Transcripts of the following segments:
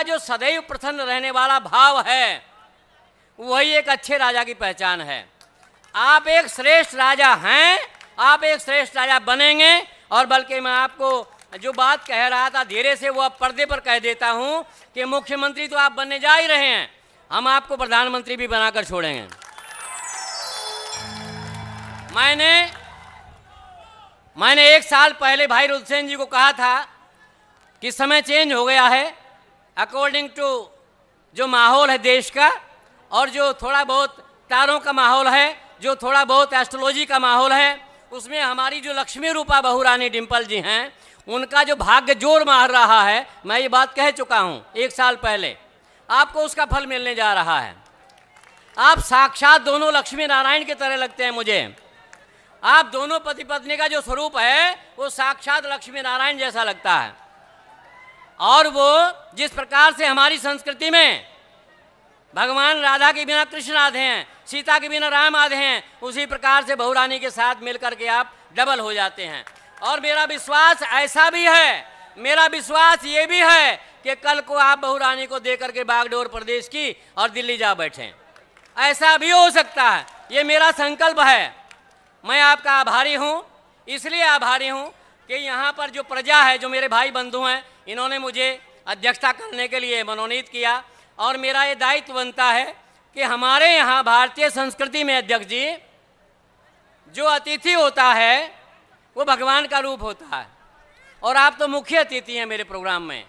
का जो सदैव प्रसन्न रहने वाला भाव है वही एक अच्छे राजा की पहचान है आप एक श्रेष्ठ राजा हैं आप एक श्रेष्ठ राजा बनेंगे और बल्कि मैं आपको जो बात कह रहा था धीरे से वो अब पर्दे पर कह देता हूँ कि मुख्यमंत्री तो आप बनने जा ही रहे हैं हम आपको प्रधानमंत्री भी बनाकर छोड़ेंगे मैंने मैंने एक साल पहले भाई रुद्रसेन जी को कहा था कि समय चेंज हो गया है अकॉर्डिंग टू जो माहौल है देश का और जो थोड़ा बहुत तारों का माहौल है जो थोड़ा बहुत एस्ट्रोलॉजी का माहौल है उसमें हमारी जो लक्ष्मी रूपा रानी डिम्पल जी हैं उनका जो भाग्य जोर मार रहा है मैं ये बात कह चुका हूँ एक साल पहले आपको उसका फल मिलने जा रहा है आप साक्षात दोनों लक्ष्मी नारायण की तरह लगते हैं मुझे आप दोनों पति पत्नी का जो स्वरूप है वो साक्षात लक्ष्मी नारायण जैसा लगता है और वो जिस प्रकार से हमारी संस्कृति में भगवान राधा के बिना कृष्ण आधे हैं सीता के बिना राम आधे हैं उसी प्रकार से बहुरानी के साथ मिलकर के आप डबल हो जाते हैं और मेरा विश्वास ऐसा भी है मेरा विश्वास ये भी है कि कल को आप बहुरानी को दे करके बागडोर प्रदेश की और दिल्ली जा बैठे ऐसा भी हो सकता है ये मेरा संकल्प है मैं आपका आभारी हूँ इसलिए आभारी हूँ कि यहाँ पर जो प्रजा है जो मेरे भाई बंधु हैं इन्होंने मुझे अध्यक्षता करने के लिए मनोनीत किया और मेरा ये दायित्व बनता है कि हमारे यहाँ भारतीय संस्कृति में अध्यक्ष जी जो अतिथि होता है वो भगवान का रूप होता है और आप तो मुख्य अतिथि हैं मेरे प्रोग्राम में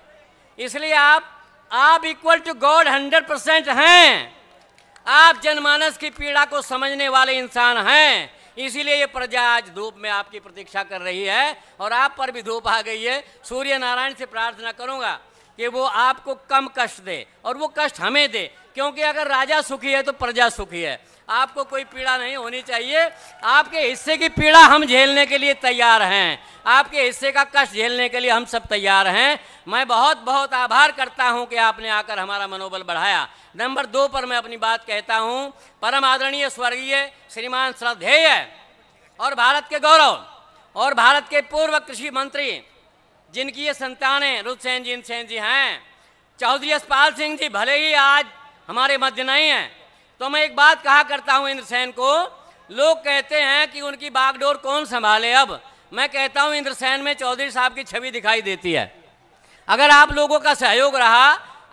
इसलिए आप आप equal to god hundred percent हैं आप जनमानस की पीड़ा को समझने वाले इंसान हैं इसीलिए ये प्रजा आज धूप में आपकी प्रतीक्षा कर रही है और आप पर भी धूप आ गई है सूर्य नारायण से प्रार्थना करूँगा कि वो आपको कम कष्ट दे और वो कष्ट हमें दे क्योंकि अगर राजा सुखी है तो प्रजा सुखी है आपको कोई पीड़ा नहीं होनी चाहिए आपके हिस्से की पीड़ा हम झेलने के लिए तैयार हैं आपके हिस्से का कष्ट झेलने के लिए हम सब तैयार हैं मैं बहुत बहुत आभार करता हूं कि आपने आकर हमारा मनोबल बढ़ाया नंबर दो पर मैं अपनी बात कहता हूं परम आदरणीय स्वर्गीय श्रीमान श्रद्धेय और भारत के गौरव और भारत के पूर्व कृषि मंत्री जिनकी ये संतानें रुदसेन जी सेन जी हैं चौधरी यशपाल सिंह जी भले ही आज हमारे मध्य नहीं है तो मैं एक बात कहा करता हूँ इंद्रसेन को लोग कहते हैं कि उनकी बागडोर कौन संभाले अब मैं कहता हूँ इंद्रसेन में चौधरी साहब की छवि दिखाई देती है अगर आप लोगों का सहयोग रहा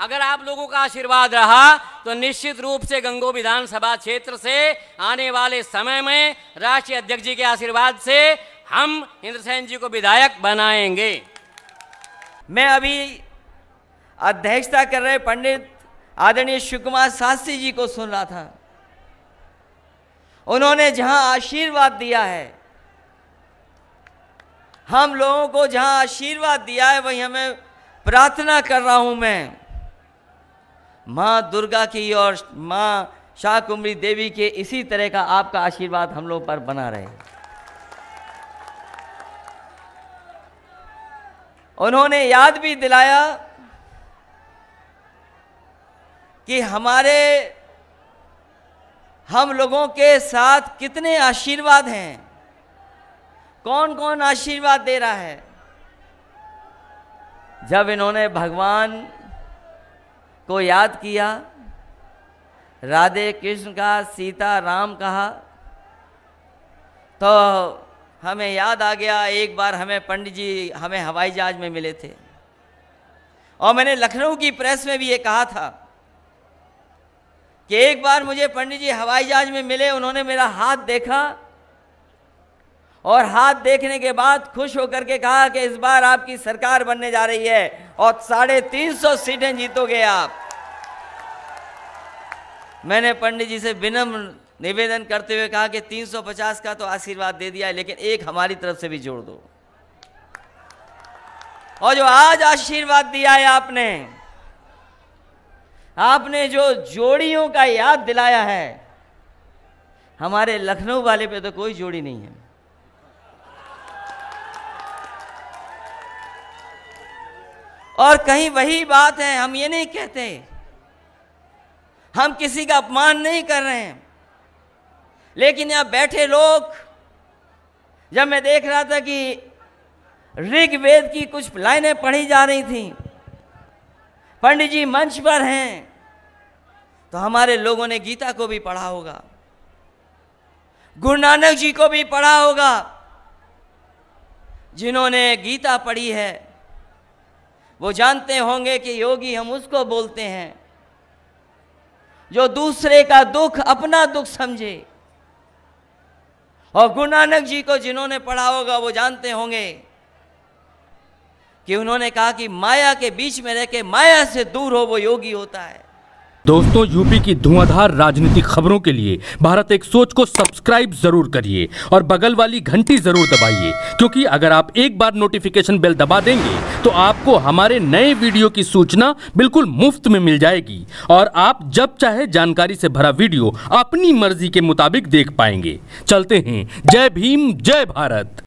अगर आप लोगों का आशीर्वाद रहा तो निश्चित रूप से गंगो विधानसभा क्षेत्र से आने वाले समय में राष्ट्रीय अध्यक्ष जी के आशीर्वाद से हम इंद्रसेन जी को विधायक बनाएंगे मैं अभी अध्यक्षता कर रहे पंडित आदरणीय सुकुमार शास्त्री जी को सुन रहा था उन्होंने जहां आशीर्वाद दिया है हम लोगों को जहां आशीर्वाद दिया है वहीं हमें प्रार्थना कर रहा हूं मैं मां दुर्गा की और मां शाह देवी के इसी तरह का आपका आशीर्वाद हम लोग पर बना रहे उन्होंने याद भी दिलाया कि हमारे हम लोगों के साथ कितने आशीर्वाद हैं कौन कौन आशीर्वाद दे रहा है जब इन्होंने भगवान को याद किया राधे कृष्ण का सीता राम कहा तो हमें याद आ गया एक बार हमें पंडित जी हमें हवाई जहाज में मिले थे और मैंने लखनऊ की प्रेस में भी ये कहा था कि एक बार मुझे पंडित जी हवाई जहाज में मिले उन्होंने मेरा हाथ देखा और हाथ देखने के बाद खुश होकर के कहा कि इस बार आपकी सरकार बनने जा रही है और साढ़े तीन सौ सीटें जीतोगे आप मैंने पंडित जी से विनम्र निवेदन करते हुए कहा कि 350 का तो आशीर्वाद दे दिया है लेकिन एक हमारी तरफ से भी जोड़ दो और जो आज आशीर्वाद दिया है आपने आपने जो जोड़ियों का याद दिलाया है हमारे लखनऊ वाले पे तो कोई जोड़ी नहीं है और कहीं वही बात है हम ये नहीं कहते हम किसी का अपमान नहीं कर रहे हैं लेकिन यहां बैठे लोग जब मैं देख रहा था कि ऋग्वेद की कुछ लाइनें पढ़ी जा रही थी पंडित जी मंच पर हैं तो हमारे लोगों ने गीता को भी पढ़ा होगा गुरु नानक जी को भी पढ़ा होगा जिन्होंने गीता पढ़ी है वो जानते होंगे कि योगी हम उसको बोलते हैं जो दूसरे का दुख अपना दुख समझे और गुरु नानक जी को जिन्होंने पढ़ा होगा वो जानते होंगे कि उन्होंने कहा कि माया के बीच में रह के माया से दूर हो वो योगी होता है दोस्तों यूपी की धुआंधार राजनीतिक खबरों के लिए भारत एक सोच को सब्सक्राइब जरूर करिए और बगल वाली घंटी जरूर दबाइए क्योंकि अगर आप एक बार नोटिफिकेशन बेल दबा देंगे तो आपको हमारे नए वीडियो की सूचना बिल्कुल मुफ्त में मिल जाएगी और आप जब चाहे जानकारी से भरा वीडियो अपनी मर्जी के मुताबिक देख पाएंगे चलते हैं जय भीम जय भारत